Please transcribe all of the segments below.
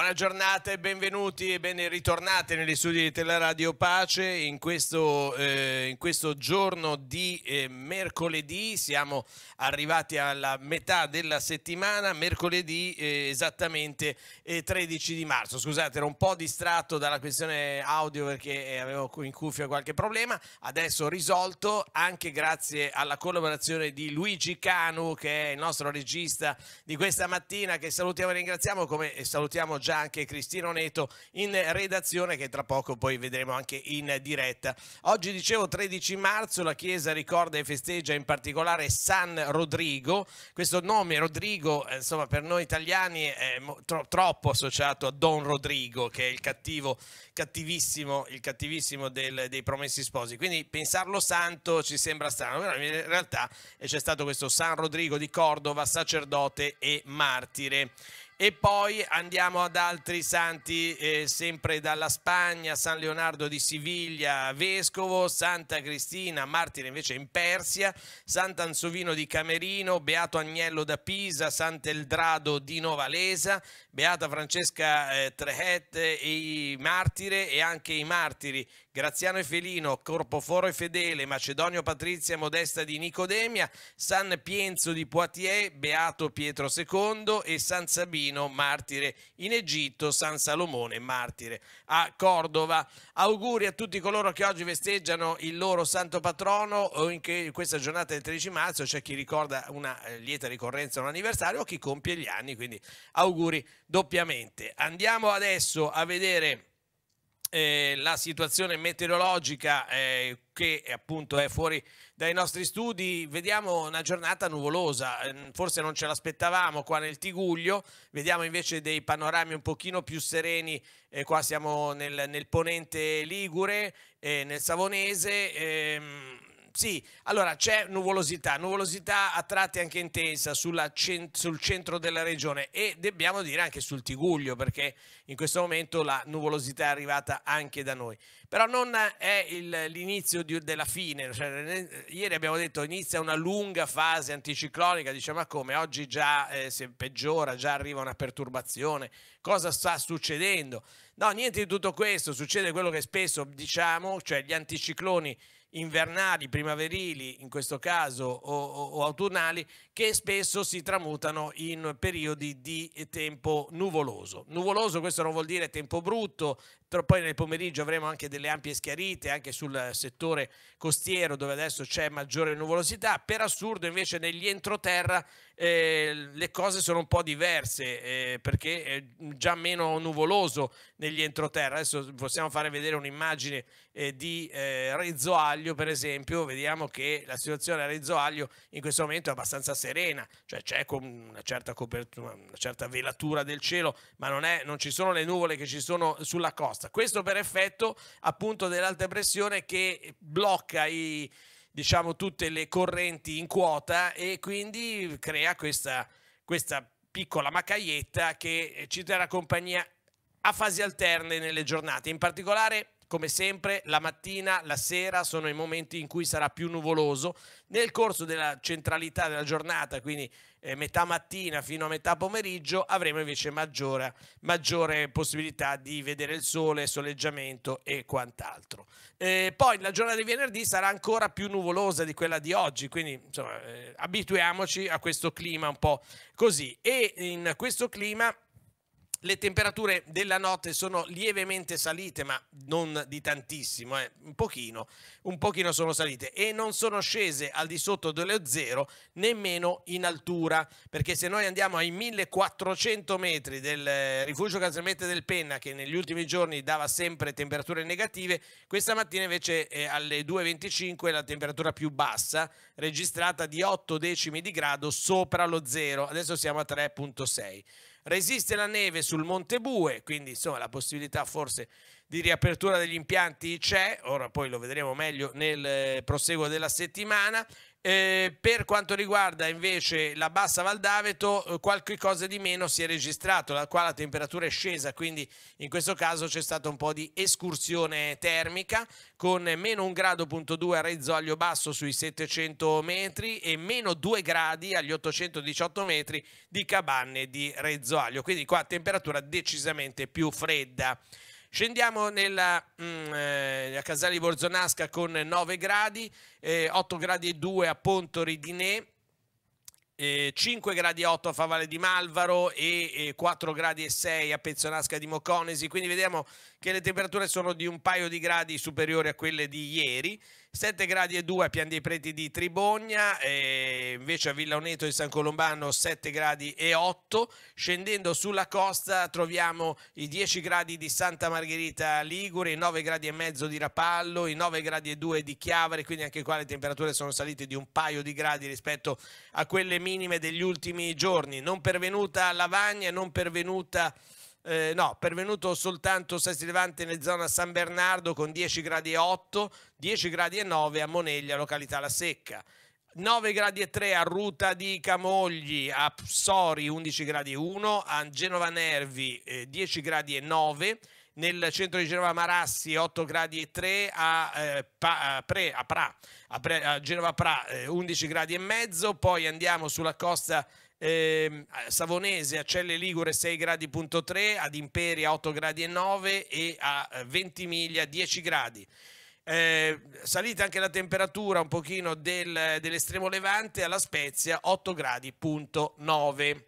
Buona giornata e benvenuti e ben ritornati negli studi di Teleradio Pace in questo, eh, in questo giorno di eh, mercoledì, siamo arrivati alla metà della settimana, mercoledì eh, esattamente 13 eh, di marzo. Scusate, ero un po' distratto dalla questione audio perché avevo in cuffia qualche problema, adesso risolto anche grazie alla collaborazione di Luigi Canu che è il nostro regista di questa mattina che salutiamo e ringraziamo come salutiamo già c'è anche Cristino Neto in redazione che tra poco poi vedremo anche in diretta. Oggi dicevo 13 marzo la Chiesa ricorda e festeggia in particolare San Rodrigo, questo nome Rodrigo eh, insomma per noi italiani è tro troppo associato a Don Rodrigo che è il cattivo, cattivissimo, il cattivissimo del, dei promessi sposi, quindi pensarlo santo ci sembra strano, però in realtà eh, c'è stato questo San Rodrigo di Cordova, sacerdote e martire. E poi andiamo ad altri santi, eh, sempre dalla Spagna, San Leonardo di Siviglia, vescovo, Santa Cristina, martire invece in Persia, Sant'Ansovino di Camerino, Beato Agnello da Pisa, Sant'Eldrado di Novalesa, Beata Francesca eh, Trehette, e i martire e anche i martiri Graziano e Felino, Corpoforo e Fedele, Macedonio Patrizia Modesta di Nicodemia, San Pienzo di Poitiers, Beato Pietro II e San Sabino, martire in Egitto, San Salomone, martire a Cordova. Auguri a tutti coloro che oggi festeggiano il loro santo patrono o in questa giornata del 13 marzo c'è cioè chi ricorda una eh, lieta ricorrenza, un anniversario o chi compie gli anni, quindi auguri doppiamente. Andiamo adesso a vedere eh, la situazione meteorologica eh, che appunto è fuori dai nostri studi, vediamo una giornata nuvolosa, eh, forse non ce l'aspettavamo qua nel Tiguglio, vediamo invece dei panorami un pochino più sereni, eh, qua siamo nel, nel, ponente Ligure, eh, nel Savonese, ehm, sì, allora c'è nuvolosità, nuvolosità a tratti anche intensa cent sul centro della regione e dobbiamo dire anche sul Tiguglio perché in questo momento la nuvolosità è arrivata anche da noi. Però non è l'inizio della fine, cioè, ieri abbiamo detto inizia una lunga fase anticiclonica, diciamo ma come oggi già eh, se peggiora, già arriva una perturbazione, cosa sta succedendo? No, niente di tutto questo, succede quello che spesso diciamo, cioè gli anticicloni invernali, primaverili in questo caso o, o, o, autunnali che spesso si tramutano in periodi di tempo nuvoloso. Nuvoloso questo non vuol dire tempo brutto, poi nel pomeriggio avremo anche delle ampie schiarite anche sul settore costiero dove adesso c'è maggiore nuvolosità, per assurdo invece negli entroterra eh, le cose sono un po' diverse eh, perché è già meno nuvoloso negli entroterra. Adesso possiamo fare vedere un'immagine eh, di eh, Rizzoaglio, per esempio. Vediamo che la situazione a Rizzoaglio in questo momento è abbastanza serena, cioè c'è una certa copertura, una certa velatura del cielo, ma non, è, non ci sono le nuvole che ci sono sulla costa. Questo per effetto appunto dell'alta pressione che blocca i diciamo, tutte le correnti in quota e quindi crea questa, questa piccola macaietta che eh, ci terrà compagnia a fasi alterne nelle giornate. In particolare, come sempre, la mattina, la sera sono i momenti in cui sarà più nuvoloso. Nel corso della centralità della giornata, quindi eh, metà mattina fino a metà pomeriggio, avremo invece maggiore, maggiore possibilità di vedere il sole, soleggiamento e quant'altro. Eh, poi la giornata di venerdì sarà ancora più nuvolosa di quella di oggi, quindi insomma, eh, abituiamoci a questo clima un po' così. E in questo clima le temperature della notte sono lievemente salite, ma non di tantissimo, eh. un pochino, un pochino sono salite e non sono scese al di sotto dello zero nemmeno in altura, perché se noi andiamo ai 1400 metri del eh, rifugio Casalmette del Penna, che negli ultimi giorni dava sempre temperature negative, questa mattina invece è eh, alle 2.25 la temperatura più bassa, registrata di 8 decimi di grado sopra lo zero, adesso siamo a 3.6. Resiste la neve sul Monte Bue, quindi insomma la possibilità forse di riapertura degli impianti c'è, ora poi lo vedremo meglio nel eh, proseguo della settimana. Eh, per quanto riguarda invece la bassa Val d'Aveto, eh, qualche cosa di meno si è registrato, la qua la temperatura è scesa, quindi in questo caso c'è stata un po' di escursione termica con meno 1,2 grado a Rezzoglio Basso sui 700 metri e meno 2 gradi agli 818 metri di Cabanne di Rezzoglio. Quindi qua temperatura decisamente più fredda. Scendiamo nella, mh, mm, eh, a Casale di Borzonasca con 9 gradi, eh, 8 gradi e 2 a Ponto Ridinè. 5 eh, gradi 8 a Favale di Malvaro e 4 gradi e 6 a Pezzonasca di Moconesi, quindi vediamo che le temperature sono di un paio di gradi superiori a quelle di ieri. 7 gradi e 2 a Pian dei Preti di Tribogna, invece a Villa Uneto di San Colombano 7 gradi e 8, scendendo sulla costa troviamo i 10 gradi di Santa Margherita Ligure, i 9 gradi e mezzo di Rapallo, i 9 gradi e 2 di Chiavari, quindi anche qua le temperature sono salite di un paio di gradi rispetto a quelle minime degli ultimi giorni, non pervenuta Lavagna, non pervenuta eh, no, pervenuto soltanto Sesti Levante nella zona San Bernardo con 10 gradi e 8, 10 gradi e 9 a Moneglia, località La Secca. 9 gradi e 3 a Ruta di Camogli, a Psori 11 gradi e 1, a Genova Nervi eh, 10 gradi e 9, nel centro di Genova Marassi 8 gradi e 3, a, eh, pa, a, Pre, a, pra, a, Pre, a Genova Pra eh, 11 gradi e mezzo, poi andiamo sulla costa eh, Savonese a Celle Ligure 6 gradi 3, ad Imperia 8 gradi e 9 e a eh, Ventimiglia 10 gradi. Eh, salite anche la temperatura un pochino del, dell'estremo levante alla Spezia 8 gradi.9.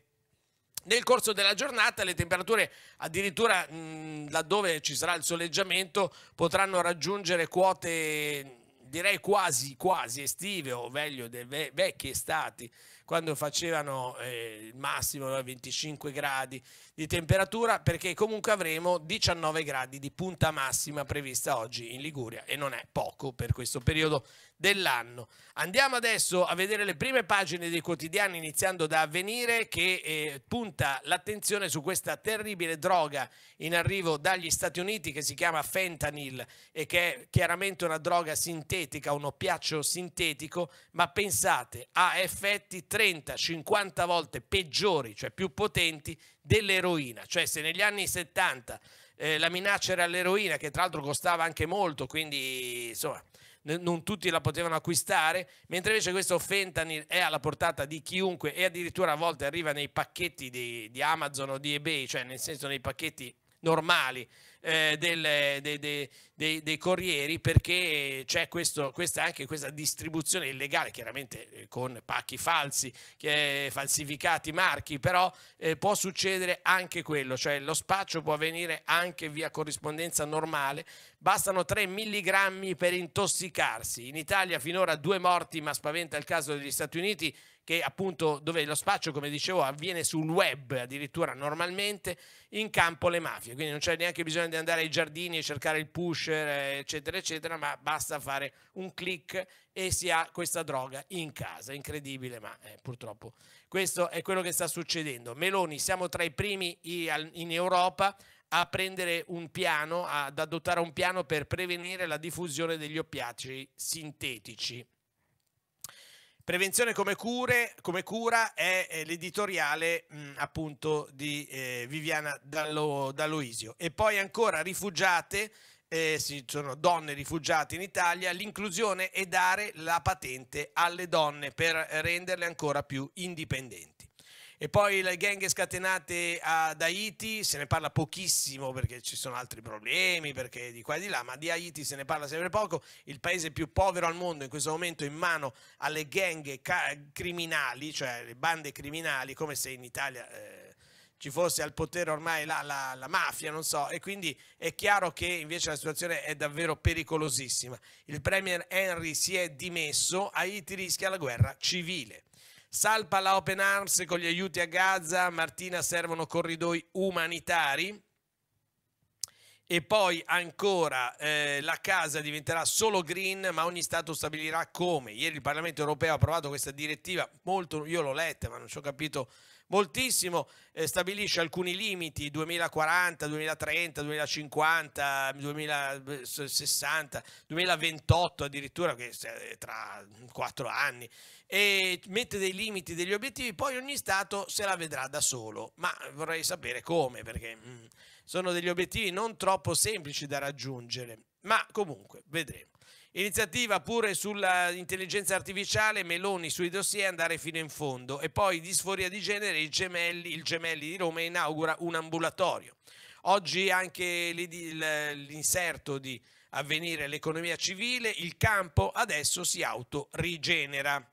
Nel corso della giornata le temperature addirittura mh, laddove ci sarà il soleggiamento potranno raggiungere quote direi quasi, quasi estive o meglio de, vecchie estati quando facevano eh, il massimo 25 gradi di temperatura, perché comunque avremo 19 gradi di punta massima prevista oggi in Liguria e non è poco per questo periodo dell'anno. Andiamo adesso a vedere le prime pagine dei quotidiani iniziando da Avvenire che eh, punta l'attenzione su questa terribile droga in arrivo dagli Stati Uniti che si chiama fentanyl e che è chiaramente una droga sintetica, un oppiaccio sintetico, ma pensate ha effetti 30-50 volte peggiori, cioè più potenti, dell'eroina. Cioè se negli anni 70 eh, la minaccia era l'eroina, che tra l'altro costava anche molto, quindi insomma non tutti la potevano acquistare, mentre invece questo fentanyl è alla portata di chiunque e addirittura a volte arriva nei pacchetti di, di Amazon o di eBay, cioè nel senso nei pacchetti normali eh, del, de, de, de, dei corrieri perché c'è questo, questa, anche questa distribuzione illegale, chiaramente eh, con pacchi falsi, eh, falsificati marchi, però eh, può succedere anche quello, cioè lo spaccio può avvenire anche via corrispondenza normale, Bastano 3 milligrammi per intossicarsi. In Italia finora due morti, ma spaventa il caso degli Stati Uniti, che appunto dove lo spaccio, come dicevo, avviene sul web addirittura normalmente, in campo le mafie. Quindi non c'è neanche bisogno di andare ai giardini e cercare il pusher, eh, eccetera, eccetera, ma basta fare un click e si ha questa droga in casa. Incredibile, ma eh, purtroppo questo è quello che sta succedendo. Meloni, siamo tra i primi in Europa a prendere un piano, ad adottare un piano per prevenire la diffusione degli oppiaci sintetici. Prevenzione come, cure, come cura è l'editoriale mh, appunto di eh, Viviana Dallo, D'Aloisio. E poi ancora rifugiate, eh, sì, sono donne rifugiate in Italia, l'inclusione e dare la patente alle donne per renderle ancora più indipendenti. E poi le gang scatenate ad Haiti se ne parla pochissimo perché ci sono altri problemi, perché di qua e di là, ma di Haiti se ne parla sempre poco. Il paese più povero al mondo in questo momento in mano alle gang criminali, cioè le bande criminali, come se in Italia eh, ci fosse al potere ormai la, la, la mafia, non so. E quindi è chiaro che invece la situazione è davvero pericolosissima. Il premier Henry si è dimesso, Haiti rischia la guerra civile. Salpa la Open Arms con gli aiuti a Gaza, Martina servono corridoi umanitari. E poi ancora eh, la casa diventerà solo green, ma ogni Stato stabilirà come. Ieri il Parlamento europeo ha approvato questa direttiva, molto, io l'ho letta, ma non ci ho capito moltissimo, eh, stabilisce alcuni limiti, 2040, 2030, 2050, 2060, 2028 addirittura, che è eh, tra quattro anni, e mette dei limiti, degli obiettivi, poi ogni Stato se la vedrà da solo, ma vorrei sapere come, perché mh, mm, sono degli obiettivi non troppo semplici da raggiungere, ma comunque vedremo. Iniziativa pure sull'intelligenza artificiale, Meloni sui dossier andare fino in fondo e poi disforia di genere, il Gemelli, il Gemelli di Roma inaugura un ambulatorio. Oggi anche l'inserto di avvenire l'economia civile, il campo adesso si autorigenera.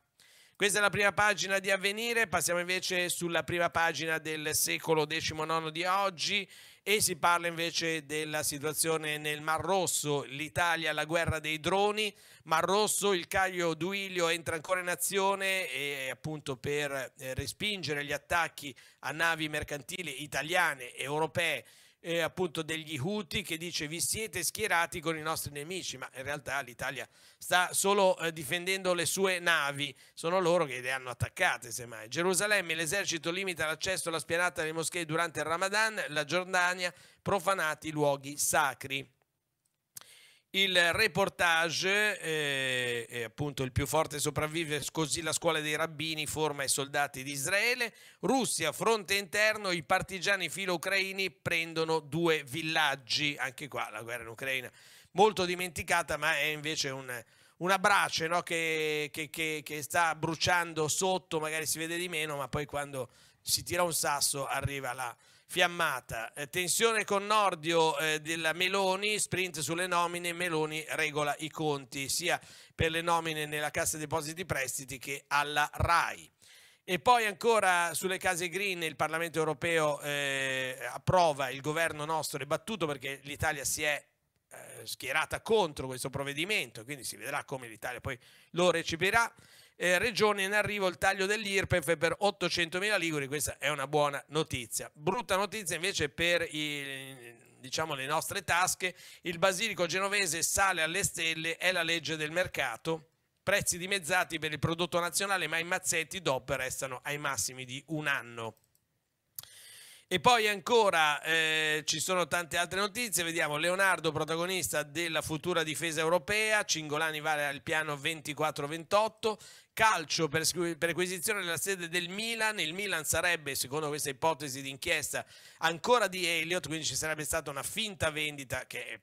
Questa è la prima pagina di avvenire, passiamo invece sulla prima pagina del secolo XIX di oggi, e si parla invece della situazione nel Mar Rosso, l'Italia, la guerra dei droni, Mar Rosso, il Caglio Duilio entra ancora in azione e, appunto per eh, respingere gli attacchi a navi mercantili italiane, europee, eh, appunto degli Houthi che dice vi siete schierati con i nostri nemici, ma in realtà l'Italia sta solo eh, difendendo le sue navi, sono loro che le hanno attaccate semmai. Gerusalemme, l'esercito limita l'accesso alla spianata delle moschee durante il Ramadan, la Giordania, profanati i luoghi sacri. Il reportage, eh, è appunto il più forte sopravvive, così la scuola dei rabbini forma i soldati di Israele. Russia, fronte interno, i partigiani filo-ucraini prendono due villaggi. Anche qua la guerra in Ucraina, molto dimenticata, ma è invece un, una brace no? che, che, che, che sta bruciando sotto, magari si vede di meno, ma poi quando si tira un sasso arriva la fiammata. Eh, tensione con Nordio eh, della Meloni, sprint sulle nomine, Meloni regola i conti sia per le nomine nella Cassa Depositi Prestiti che alla RAI. E poi ancora sulle case green il Parlamento europeo eh, approva, il governo nostro è battuto perché l'Italia si è eh, schierata contro questo provvedimento, quindi si vedrà come l'Italia poi lo recepirà eh, regioni in arrivo il taglio dell'IRPEF per 800.000 liguri, questa è una buona notizia. Brutta notizia invece per i diciamo, le nostre tasche, il basilico genovese sale alle stelle, è la legge del mercato. Prezzi dimezzati per il prodotto nazionale, ma i mazzetti DOP restano ai massimi di un anno. E poi ancora eh, ci sono tante altre notizie, vediamo Leonardo protagonista della futura difesa europea, Cingolani vale al piano 24-28, calcio per perquisizione della sede del Milan, il Milan sarebbe secondo questa ipotesi di inchiesta ancora di Elliott, quindi ci sarebbe stata una finta vendita che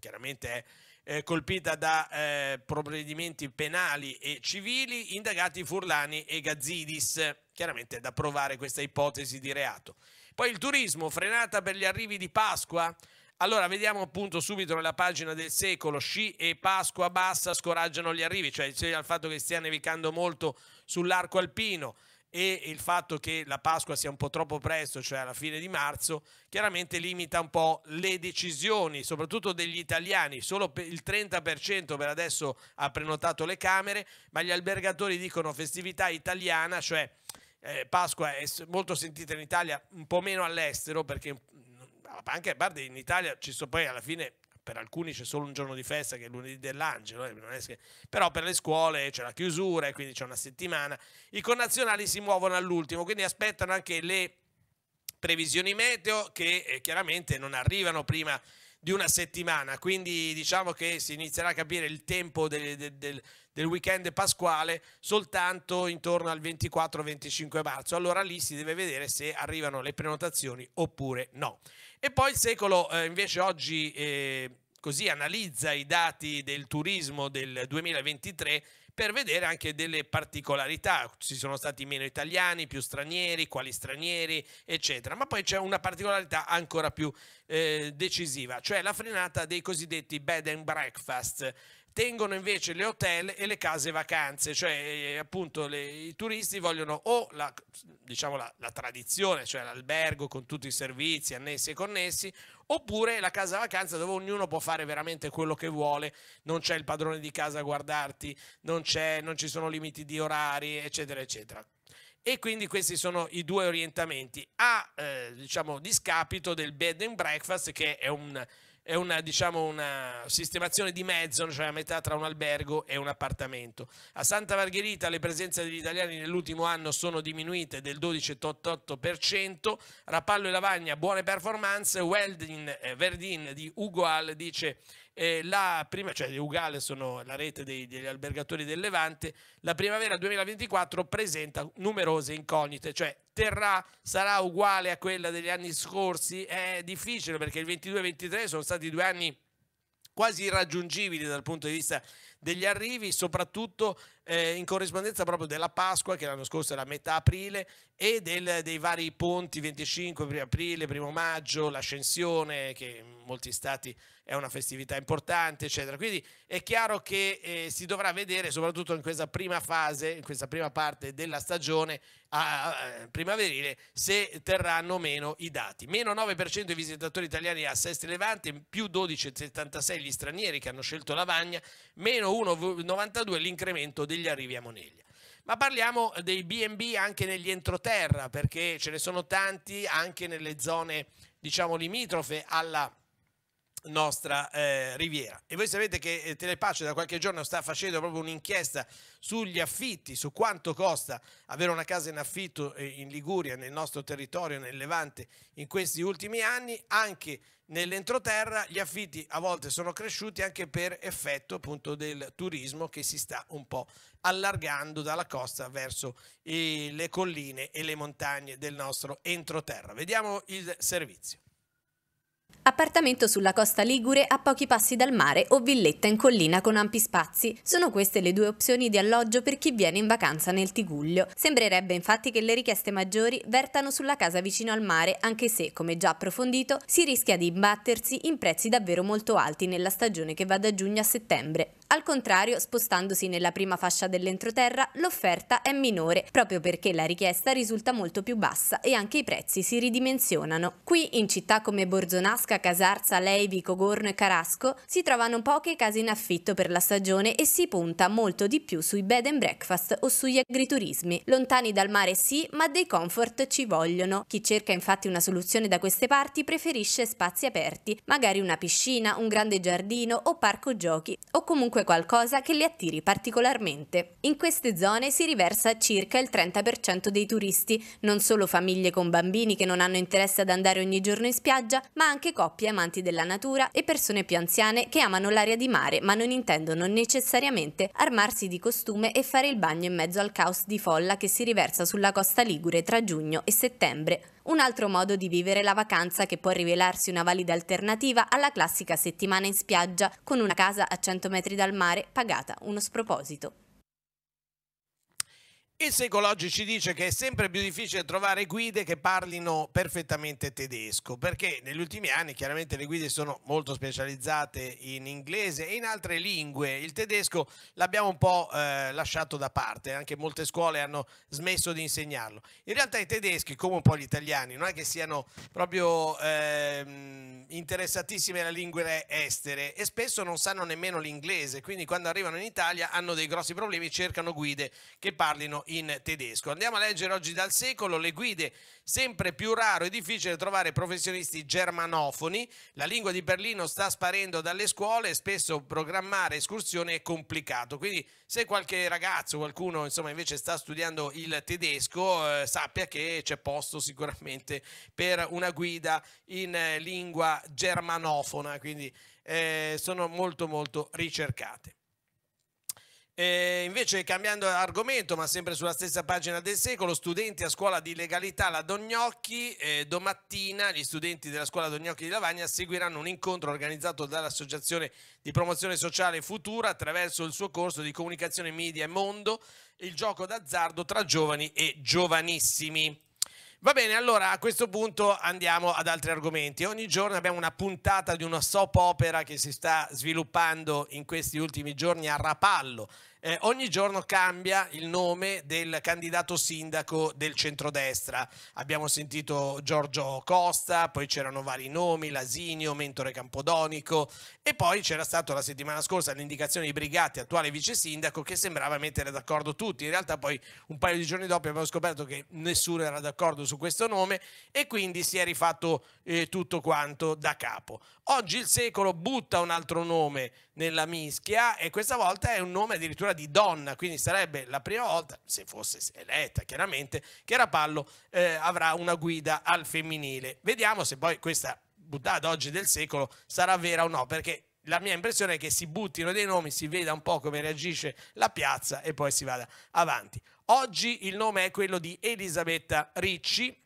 chiaramente è... Eh, colpita da eh, provvedimenti penali e civili, indagati Furlani e Gazzidis, chiaramente da provare questa ipotesi di reato. Poi il turismo, frenata per gli arrivi di Pasqua. Allora, vediamo appunto subito nella pagina del secolo, sci e Pasqua bassa scoraggiano gli arrivi, cioè il fatto che stia nevicando molto sull'arco alpino e il fatto che la Pasqua sia un po' troppo presto, cioè alla fine di marzo, chiaramente limita un po' le decisioni, soprattutto degli italiani. Solo il 30% per adesso ha prenotato le camere, ma gli albergatori dicono festività italiana, cioè eh, Pasqua è molto sentita in Italia, un po' meno all'estero, perché mm, anche a parte in Italia ci sono poi alla fine per alcuni c'è solo un giorno di festa che è lunedì dell'angelo, eh, però per le scuole c'è la chiusura e quindi c'è una settimana. I connazionali si muovono all'ultimo, quindi aspettano anche le previsioni meteo che eh, chiaramente non arrivano prima di una settimana, quindi diciamo che si inizierà a capire il tempo del, del, del del weekend pasquale soltanto intorno al 24-25 marzo. Allora lì si deve vedere se arrivano le prenotazioni oppure no. E poi il secolo eh, invece oggi eh, così analizza i dati del turismo del 2023 per vedere anche delle particolarità. Ci sono stati meno italiani, più stranieri, quali stranieri, eccetera. Ma poi c'è una particolarità ancora più eh, decisiva, cioè la frenata dei cosiddetti bed and breakfast tengono invece le hotel e le case vacanze, cioè eh, appunto le, i turisti vogliono o la, diciamo la, la tradizione, cioè l'albergo con tutti i servizi annessi e connessi, oppure la casa vacanza dove ognuno può fare veramente quello che vuole, non c'è il padrone di casa a guardarti, non, non ci sono limiti di orari, eccetera, eccetera. E quindi questi sono i due orientamenti, a eh, diciamo discapito del bed and breakfast che è un è una, diciamo, una sistemazione di mezzo, cioè a metà tra un albergo e un appartamento. A Santa Margherita le presenze degli italiani nell'ultimo anno sono diminuite del 12,88%, Rapallo e Lavagna buone performance, Weldin eh, Verdin di Ugual dice eh, la prima, cioè Ugale sono la rete dei, degli albergatori del Levante, la primavera 2024 presenta numerose incognite, cioè terrà, sarà uguale a quella degli anni scorsi? È difficile perché il 22-23 sono stati due anni quasi irraggiungibili dal punto di vista degli arrivi, soprattutto eh, in corrispondenza proprio della Pasqua, che l'anno scorso era metà aprile, e del, dei vari ponti 25 1 aprile, 1 maggio, l'ascensione, che in molti stati è una festività importante, eccetera. Quindi è chiaro che eh, si dovrà vedere, soprattutto in questa prima fase, in questa prima parte della stagione a, a, eh, primaverile, se terranno meno i dati. Meno 9% i visitatori italiani a Sestri Levante, più 12,76 gli stranieri che hanno scelto Lavagna, meno 1,92 l'incremento degli arrivi a Moneglia. Ma parliamo dei BB anche negli entroterra, perché ce ne sono tanti anche nelle zone, diciamo, limitrofe alla nostra eh, riviera. E voi sapete che eh, Telepace da qualche giorno sta facendo proprio un'inchiesta sugli affitti, su quanto costa avere una casa in affitto eh, in Liguria, nel nostro territorio, nel Levante, in questi ultimi anni, anche nell'entroterra gli affitti a volte sono cresciuti anche per effetto appunto del turismo che si sta un po' allargando dalla costa verso eh, le colline e le montagne del nostro entroterra. Vediamo il servizio. Appartamento sulla costa Ligure a pochi passi dal mare o villetta in collina con ampi spazi. Sono queste le due opzioni di alloggio per chi viene in vacanza nel Tiguglio. Sembrerebbe infatti che le richieste maggiori vertano sulla casa vicino al mare, anche se, come già approfondito, si rischia di imbattersi in prezzi davvero molto alti nella stagione che va da giugno a settembre. Al contrario, spostandosi nella prima fascia dell'entroterra, l'offerta è minore, proprio perché la richiesta risulta molto più bassa e anche i prezzi si ridimensionano. Qui, in città come Borzonasca, Casarza, Leivi, Cogorno e Carasco, si trovano poche case in affitto per la stagione e si punta molto di più sui bed and breakfast o sugli agriturismi. Lontani dal mare sì, ma dei comfort ci vogliono. Chi cerca infatti una soluzione da queste parti preferisce spazi aperti, magari una piscina, un grande giardino o parco giochi, o comunque comunque qualcosa che li attiri particolarmente. In queste zone si riversa circa il 30% dei turisti, non solo famiglie con bambini che non hanno interesse ad andare ogni giorno in spiaggia, ma anche coppie amanti della natura e persone più anziane che amano l'aria di mare ma non intendono necessariamente armarsi di costume e fare il bagno in mezzo al caos di folla che si riversa sulla costa ligure tra giugno e settembre un altro modo di vivere la vacanza che può rivelarsi una valida alternativa alla classica settimana in spiaggia con una casa a 100 metri dal mare pagata uno sproposito. Il psicologo ci dice che è sempre più difficile trovare guide che parlino perfettamente tedesco, perché negli ultimi anni chiaramente le guide sono molto specializzate in inglese e in altre lingue. Il tedesco l'abbiamo un po' eh, lasciato da parte, anche molte scuole hanno smesso di insegnarlo. In realtà i tedeschi, come un po' gli italiani, non è che siano proprio eh, interessatissimi alle lingue estere e spesso non sanno nemmeno l'inglese, quindi quando arrivano in Italia hanno dei grossi problemi, cercano guide che parlino in tedesco. Andiamo a leggere oggi dal secolo le guide, sempre più raro e difficile trovare professionisti germanofoni, la lingua di Berlino sta sparendo dalle scuole e spesso programmare escursioni è complicato, quindi se qualche ragazzo, qualcuno insomma invece sta studiando il tedesco, eh, sappia che c'è posto sicuramente per una guida in eh, lingua germanofona, quindi eh, sono molto molto ricercate. E invece cambiando argomento, ma sempre sulla stessa pagina del secolo, studenti a scuola di legalità la Dognocchi, eh, domattina gli studenti della scuola Dognocchi di Lavagna seguiranno un incontro organizzato dall'Associazione di Promozione Sociale Futura attraverso il suo corso di comunicazione media e mondo, il gioco d'azzardo tra giovani e giovanissimi. Va bene, allora a questo punto andiamo ad altri argomenti. Ogni giorno abbiamo una puntata di una soap opera che si sta sviluppando in questi ultimi giorni a Rapallo eh, ogni giorno cambia il nome del candidato sindaco del centrodestra. Abbiamo sentito Giorgio Costa, poi c'erano vari nomi, Lasinio, Mentore Campodonico e poi c'era stato la settimana scorsa l'indicazione di Brigatti, attuale vice sindaco, che sembrava mettere d'accordo tutti. In realtà poi un paio di giorni dopo abbiamo scoperto che nessuno era d'accordo su questo nome e quindi si è rifatto eh, tutto quanto da capo. Oggi il secolo butta un altro nome nella mischia e questa volta è un nome addirittura addirittura di donna, quindi sarebbe la prima volta, se fosse eletta chiaramente, che Rapallo eh, avrà una guida al femminile. Vediamo se poi questa buttata oggi del secolo sarà vera o no, perché la mia impressione è che si buttino dei nomi, si veda un po' come reagisce la piazza e poi si vada avanti. Oggi il nome è quello di Elisabetta Ricci,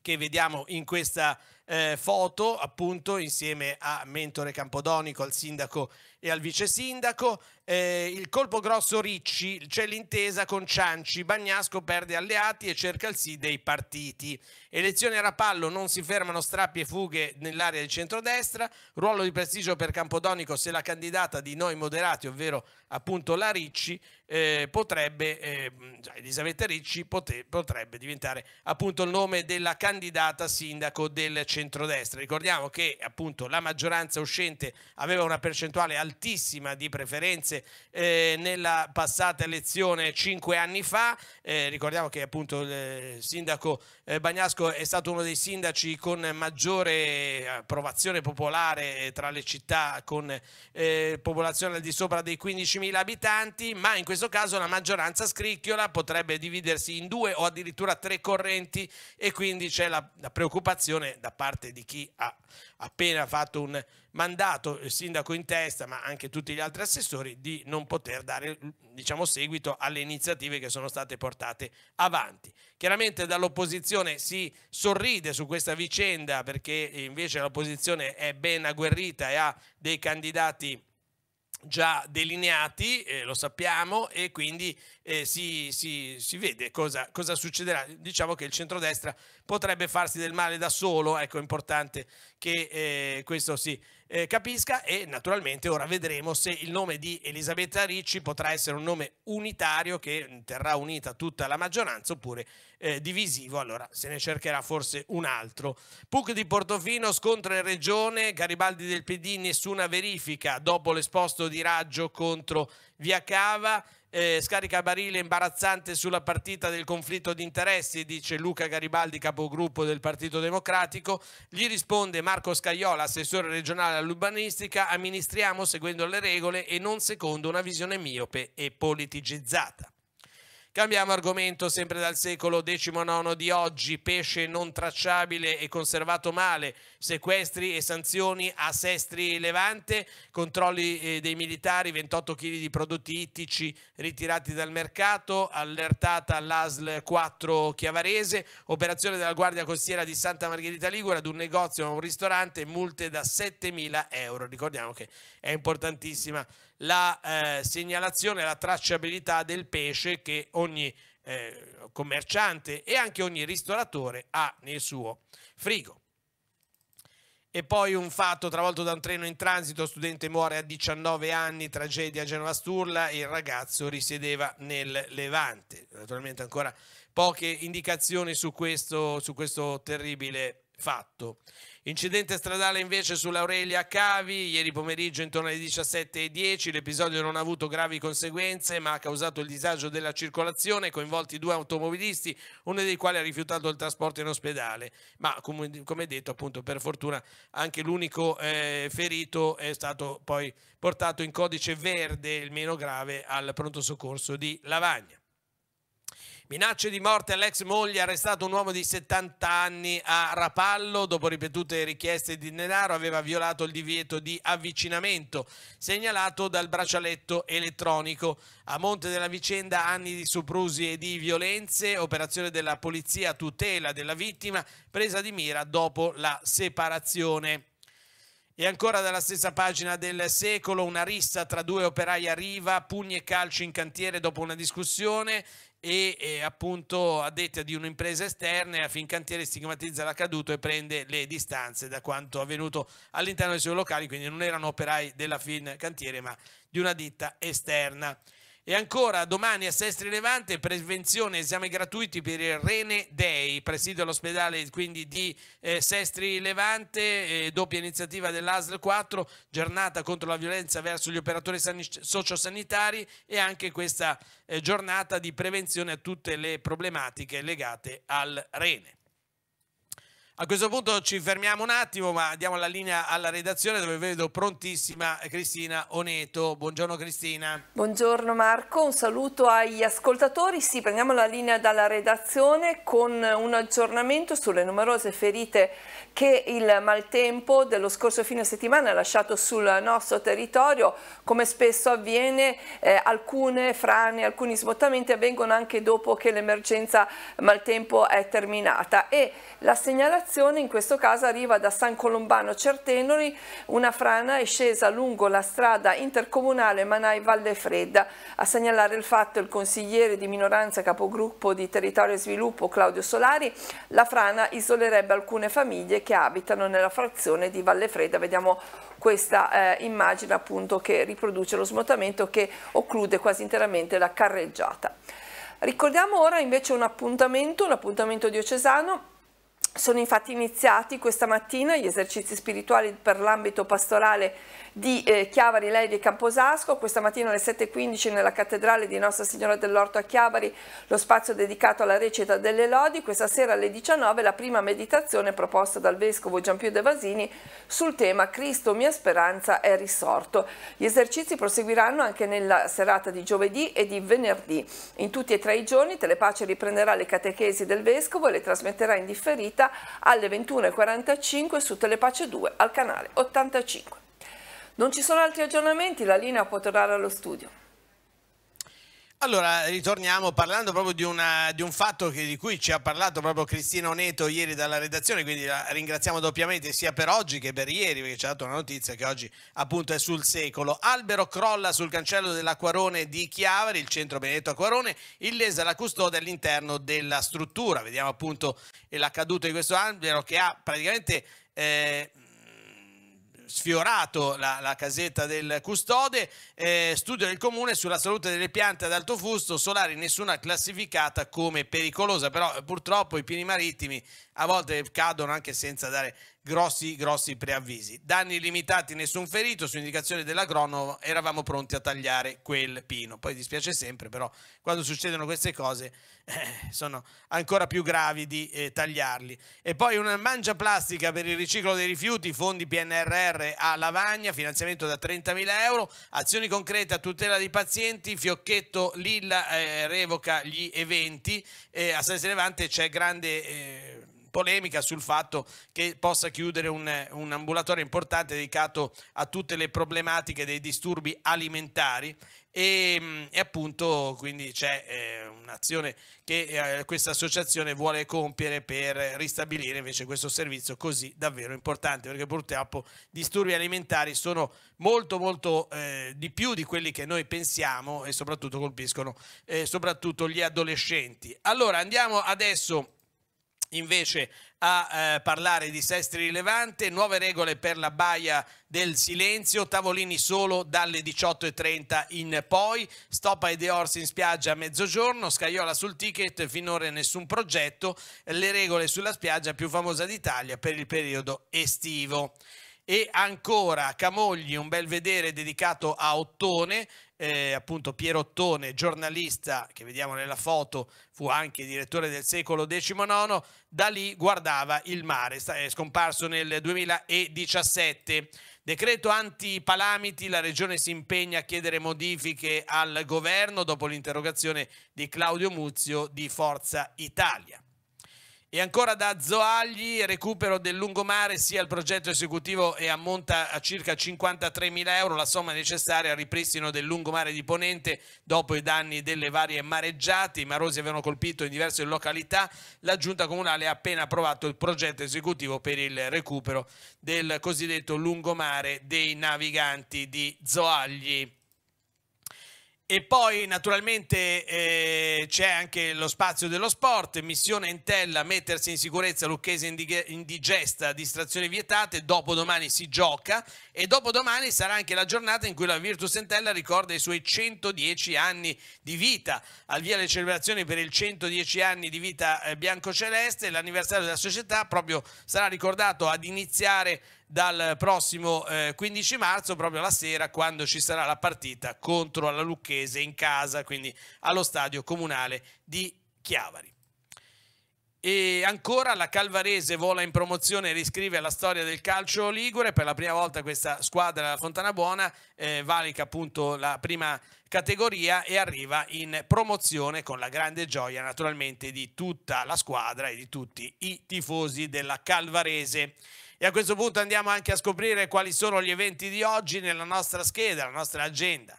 che vediamo in questa eh, foto appunto insieme a Mentore Campodonico, al sindaco e al vice sindaco. Eh, il colpo grosso Ricci, c'è l'intesa con Cianci, Bagnasco perde alleati e cerca il sì dei partiti. Elezione a Rapallo, non si fermano strappi e fughe nell'area di centrodestra, ruolo di prestigio per Campodonico se la candidata di noi moderati, ovvero appunto la Ricci, eh, potrebbe, eh, Elisabetta Ricci pote, potrebbe diventare appunto il nome della candidata sindaco del centrodestra centrodestra. Ricordiamo che appunto la maggioranza uscente aveva una percentuale altissima di preferenze eh, nella passata elezione cinque anni fa. Eh, ricordiamo che appunto il eh, sindaco eh, Bagnasco è stato uno dei sindaci con maggiore approvazione popolare tra le città con eh, popolazione al di sopra dei 15.000 abitanti, ma in questo caso la maggioranza scricchiola potrebbe dividersi in due o addirittura tre correnti e quindi c'è la, la preoccupazione da parte parte di chi ha appena fatto un mandato, il sindaco in testa, ma anche tutti gli altri assessori, di non poter dare diciamo, seguito alle iniziative che sono state portate avanti. Chiaramente dall'opposizione si sorride su questa vicenda perché invece l'opposizione è ben agguerrita e ha dei candidati già delineati, eh, lo sappiamo, e quindi eh, si, si, si, vede cosa, cosa, succederà. Diciamo che il centrodestra potrebbe farsi del male da solo, ecco, è importante che eh, questo si eh, capisca e naturalmente ora vedremo se il nome di Elisabetta Ricci potrà essere un nome unitario che terrà unita tutta la maggioranza oppure eh, divisivo, allora se ne cercherà forse un altro. Puc di Portofino, scontro in regione, Garibaldi del PD, nessuna verifica dopo l'esposto di Raggio contro Via Cava, eh, barile imbarazzante sulla partita del conflitto di interessi, dice Luca Garibaldi, capogruppo del Partito Democratico. Gli risponde Marco Scaiola, assessore regionale all'urbanistica, amministriamo seguendo le regole e non secondo una visione miope e politicizzata. Cambiamo argomento sempre dal secolo XIX di oggi, pesce non tracciabile e conservato male, sequestri e sanzioni a Sestri Levante, controlli eh, dei militari, 28 kg di prodotti ittici ritirati dal mercato, allertata all'ASL 4 Chiavarese, operazione della Guardia Costiera di Santa Margherita Ligure ad un negozio, a un ristorante, multe da 7.000 euro. Ricordiamo che è importantissima la eh, segnalazione, la tracciabilità del pesce che ogni eh, commerciante e anche ogni ristoratore ha nel suo frigo. E poi un fatto travolto da un treno in transito, studente muore a 19 anni, tragedia a Genova Sturla, il ragazzo risiedeva nel Levante. Naturalmente ancora poche indicazioni su questo, su questo terribile fatto. Incidente stradale invece sull'Aurelia Cavi, ieri pomeriggio intorno alle 17.10, l'episodio non ha avuto gravi conseguenze ma ha causato il disagio della circolazione, coinvolti due automobilisti, uno dei quali ha rifiutato il trasporto in ospedale, ma come, detto appunto per fortuna anche l'unico eh, ferito è stato poi portato in codice verde, il meno grave, al pronto soccorso di Lavagna. Minacce di morte all'ex moglie, arrestato un uomo di 70 anni a Rapallo, dopo ripetute richieste di denaro aveva violato il divieto di avvicinamento segnalato dal braccialetto elettronico. A monte della vicenda anni di soprusi e di violenze, operazione della polizia a tutela della vittima, presa di mira dopo la separazione. E ancora dalla stessa pagina del secolo una rissa tra due operai arriva, pugni e calci in cantiere dopo una discussione e, e appunto a detta di un'impresa esterna e a fin cantiere stigmatizza l'accaduto e prende le distanze da quanto avvenuto all'interno dei suoi locali, quindi non erano operai della fin cantiere ma di una ditta esterna. E ancora domani a Sestri Levante, prevenzione, esami gratuiti per il Rene Dei, presidio all'ospedale quindi di eh, Sestri Levante, eh, doppia iniziativa dell'ASL 4, giornata contro la violenza verso gli operatori sociosanitari e anche questa eh, giornata di prevenzione a tutte le problematiche legate al Rene. A questo punto ci fermiamo un attimo, ma diamo la linea alla redazione dove vedo prontissima Cristina Oneto. Buongiorno Cristina. Buongiorno Marco, un saluto agli ascoltatori. Sì, prendiamo la linea dalla redazione con un aggiornamento sulle numerose ferite che il maltempo dello scorso fine settimana ha lasciato sul nostro territorio. Come spesso avviene, eh, alcune frane, alcuni smottamenti avvengono anche dopo che l'emergenza maltempo è terminata e la segnalazione segnalazione in questo caso arriva da San Colombano Certenoli, una frana è scesa lungo la strada intercomunale Manai Valle Fredda. A segnalare il fatto il consigliere di minoranza capogruppo di Territorio e Sviluppo Claudio Solari, la frana isolerebbe alcune famiglie che abitano nella frazione di Valle Fredda. Vediamo questa eh, immagine appunto che riproduce lo smottamento che occlude quasi interamente la carreggiata. Ricordiamo ora invece un appuntamento, un appuntamento diocesano sono infatti iniziati questa mattina gli esercizi spirituali per l'ambito pastorale di eh, Chiavari, Lei di Camposasco. Questa mattina alle 7.15 nella cattedrale di Nostra Signora dell'Orto a Chiavari lo spazio dedicato alla recita delle lodi. Questa sera alle 19 la prima meditazione proposta dal Vescovo Giampio De Vasini sul tema Cristo mia speranza è risorto. Gli esercizi proseguiranno anche nella serata di giovedì e di venerdì. In tutti e tre i giorni Telepace riprenderà le catechesi del Vescovo e le trasmetterà in differita alle 21.45 su Telepace 2 al canale 85. Non ci sono altri aggiornamenti, la linea può tornare allo studio. Allora, ritorniamo parlando proprio di, una, di un fatto che, di cui ci ha parlato proprio Cristina Oneto ieri dalla redazione, quindi la ringraziamo doppiamente sia per oggi che per ieri, perché ci ha dato una notizia che oggi appunto è sul secolo. Albero crolla sul cancello dell'Acquarone di Chiavari, il centro Benedetto Acquarone, illesa la custode all'interno della struttura. Vediamo appunto la caduta di questo albero che ha praticamente... Eh, sfiorato la, la, casetta del custode, eh, studio del comune sulla salute delle piante ad alto fusto, solari nessuna classificata come pericolosa, però purtroppo i pini marittimi a volte cadono anche senza dare grossi, grossi preavvisi. Danni limitati, nessun ferito, su indicazione dell'agronomo eravamo pronti a tagliare quel pino. Poi dispiace sempre, però quando succedono queste cose eh, sono ancora più gravi di eh, tagliarli. E poi una mangia plastica per il riciclo dei rifiuti, fondi PNRR a Lavagna, finanziamento da 30.000 euro, azioni concrete a tutela dei pazienti, Fiocchetto Lilla eh, revoca gli eventi, a San Levante c'è grande eh, polemica sul fatto che possa chiudere un, un ambulatorio importante dedicato a tutte le problematiche dei disturbi alimentari e, mm, e, appunto quindi c'è eh, un'azione che eh, questa associazione vuole compiere per ristabilire invece questo servizio così davvero importante perché purtroppo disturbi alimentari sono molto molto eh, di più di quelli che noi pensiamo e soprattutto colpiscono eh, soprattutto gli adolescenti allora andiamo adesso invece a eh, parlare di Sestri Rilevante, nuove regole per la baia del silenzio, tavolini solo dalle 18.30 in poi, stop ai The Horse in spiaggia a mezzogiorno, scaiola sul ticket, finora nessun progetto, le regole sulla spiaggia più famosa d'Italia per il periodo estivo e ancora Camogli, un bel vedere dedicato a Ottone, eh, appunto Piero Ottone, giornalista che vediamo nella foto, fu anche direttore del secolo XIX, da lì guardava il mare, è scomparso nel 2017. Decreto anti-palamiti, la regione si impegna a chiedere modifiche al governo dopo l'interrogazione di Claudio Muzio di Forza Italia. E ancora da Zoagli, recupero del lungomare sia il progetto esecutivo e ammonta a circa 53 mila euro la somma necessaria al ripristino del lungomare di Ponente dopo i danni delle varie mareggiate. I marosi avevano colpito in diverse località. La giunta comunale ha appena approvato il progetto esecutivo per il recupero del cosiddetto lungomare dei naviganti di Zoagli. E poi naturalmente eh, c'è anche lo spazio dello sport, missione Entella, mettersi in sicurezza, Lucchese indigesta, distrazioni vietate, dopodomani si gioca e dopodomani sarà anche la giornata in cui la Virtus Entella ricorda i suoi 110 anni di vita. Al via le celebrazioni per il 110 anni di vita eh, biancoceleste, l'anniversario della società proprio sarà ricordato ad iniziare dal prossimo eh, 15 marzo, proprio la sera, quando ci sarà la partita contro la Lucchese in casa, quindi allo stadio comunale di Chiavari. E ancora la Calvarese vola in promozione e riscrive la storia del calcio ligure. Per la prima volta questa squadra della Fontana Buona eh, valica appunto la prima categoria e arriva in promozione con la grande gioia naturalmente di tutta la squadra e di tutti i tifosi della Calvarese. E a questo punto andiamo anche a scoprire quali sono gli eventi di oggi nella nostra scheda, la nostra agenda.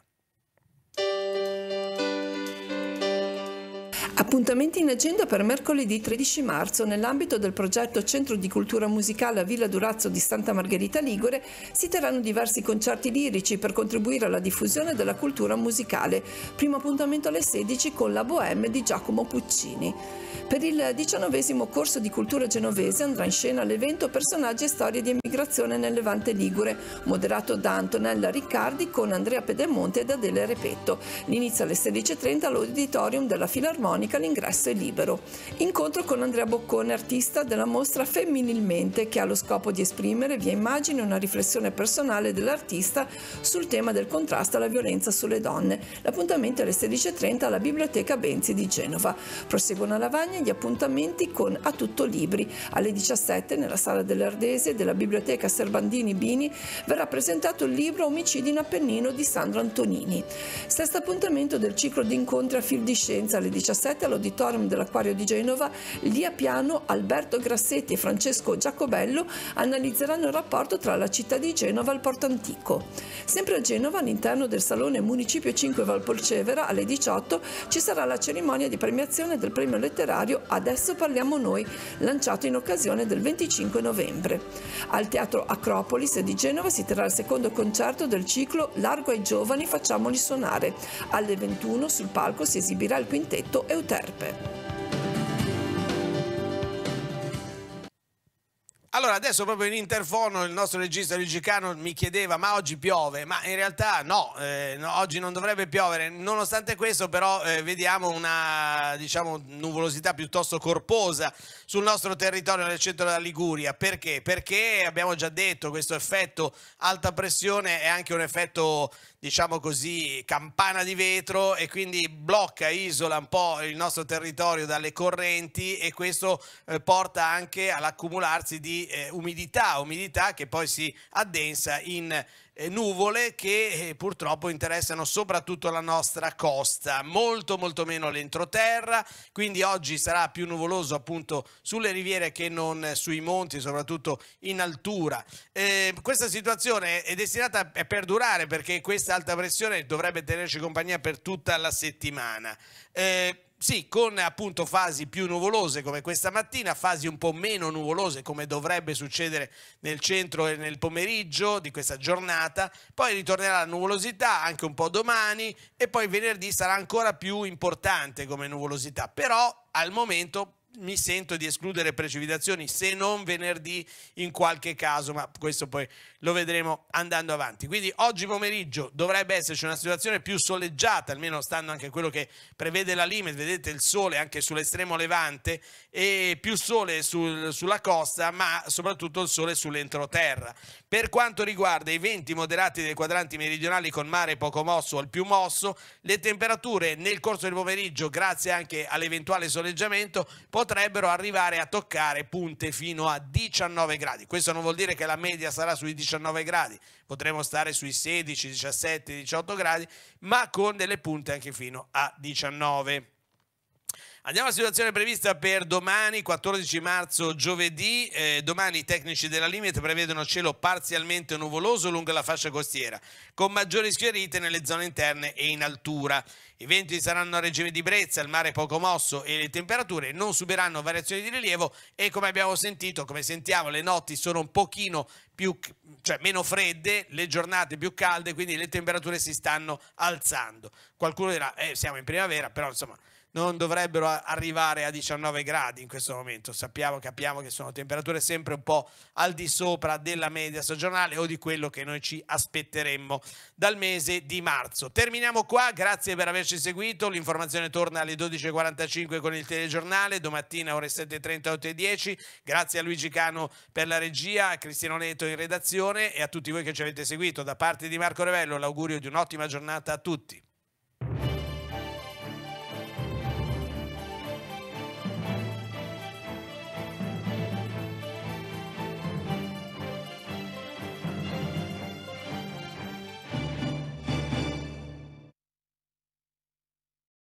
Appuntamenti in agenda per mercoledì 13 marzo nell'ambito del progetto Centro di Cultura Musicale a Villa Durazzo di Santa Margherita Ligure si terranno diversi concerti lirici per contribuire alla diffusione della cultura musicale. Primo appuntamento alle 16 con la Bohème di Giacomo Puccini. Per il diciannovesimo corso di cultura genovese andrà in scena l'evento Personaggi e storie di emigrazione nel Levante Ligure, moderato da Antonella Riccardi con Andrea Pedemonte ed Adele Repetto. L'inizio alle 16.30 all'auditorium della Filarmonica domenica l'ingresso è libero. Incontro con Andrea Boccone, artista della mostra Femminilmente, che ha lo scopo di esprimere via immagine una riflessione personale dell'artista sul tema del contrasto alla violenza sulle donne. L'appuntamento è alle 16.30 alla Biblioteca Benzi di Genova. Proseguono a Lavagna gli appuntamenti con A Tutto Libri. Alle 17 nella sala dell'Ardese della Biblioteca Servandini Bini verrà presentato il libro Omicidi in Appennino di Sandro Antonini. Sesto appuntamento del ciclo di incontri a Fil di Scienza alle 17 7 all'auditorium dell'Aquario di Genova, Lia Piano, Alberto Grassetti e Francesco Giacobello analizzeranno il rapporto tra la città di Genova e il Porto Antico. Sempre a Genova, all'interno del Salone Municipio 5 Valpolcevera, alle 18, ci sarà la cerimonia di premiazione del premio letterario Adesso parliamo noi, lanciato in occasione del 25 novembre. Al Teatro Acropolis di Genova si terrà il secondo concerto del ciclo Largo ai giovani, facciamoli suonare. Alle 21 sul palco si esibirà il quintetto Eugenio Terpe. Allora, adesso proprio in interfono il nostro regista Luigi Cano mi chiedeva ma oggi piove, ma in realtà no, eh, no oggi non dovrebbe piovere, nonostante questo però eh, vediamo una diciamo, nuvolosità piuttosto corposa sul nostro territorio nel centro della Liguria, perché? Perché abbiamo già detto questo effetto alta pressione è anche un effetto diciamo così, campana di vetro e quindi blocca, isola un po' il nostro territorio dalle correnti e questo eh, porta anche all'accumularsi di eh, umidità, umidità che poi si addensa in eh, nuvole che eh, purtroppo interessano soprattutto la nostra costa, molto molto meno l'entroterra, quindi oggi sarà più nuvoloso appunto sulle riviere che non sui monti, soprattutto in altura. Eh, questa situazione è destinata a perdurare perché questa alta pressione dovrebbe tenerci compagnia per tutta la settimana. Eh, sì, con appunto fasi più nuvolose come questa mattina, fasi un po' meno nuvolose come dovrebbe succedere nel centro e nel pomeriggio di questa giornata, poi ritornerà la nuvolosità anche un po' domani e poi venerdì sarà ancora più importante come nuvolosità, però al momento mi sento di escludere precipitazioni se non venerdì in qualche caso, ma questo poi lo vedremo andando avanti. Quindi oggi pomeriggio dovrebbe esserci una situazione più soleggiata, almeno stando anche a quello che prevede la limit, vedete il sole anche sull'estremo levante e più sole sul, sulla costa, ma soprattutto il sole sull'entroterra. Per quanto riguarda i venti moderati dei quadranti meridionali con mare poco mosso o al più mosso, le temperature nel corso del pomeriggio, grazie anche all'eventuale soleggiamento, potranno potrebbero arrivare a toccare punte fino a 19 gradi. Questo non vuol dire che la media sarà sui 19 gradi, potremmo stare sui 16, 17, 18 gradi, ma con delle punte anche fino a 19. gradi. Andiamo alla situazione prevista per domani, 14 marzo, giovedì. Eh, domani i tecnici della Limit prevedono cielo parzialmente nuvoloso lungo la fascia costiera, con maggiori schiarite nelle zone interne e in altura. I venti saranno a regime di brezza, il mare poco mosso e le temperature non subiranno variazioni di rilievo e come abbiamo sentito, come sentiamo, le notti sono un pochino più, cioè meno fredde, le giornate più calde, quindi le temperature si stanno alzando. Qualcuno dirà, eh, siamo in primavera, però insomma non dovrebbero arrivare a 19 gradi in questo momento. Sappiamo, capiamo che sono temperature sempre un po' al di sopra della media stagionale o di quello che noi ci aspetteremmo dal mese di marzo. Terminiamo qua, grazie per averci seguito. L'informazione torna alle 12.45 con il telegiornale, domattina ore 7.30, 8.10. Grazie a Luigi Cano per la regia, a Cristiano Neto in redazione e a tutti voi che ci avete seguito. Da parte di Marco Revello l'augurio di un'ottima giornata a tutti.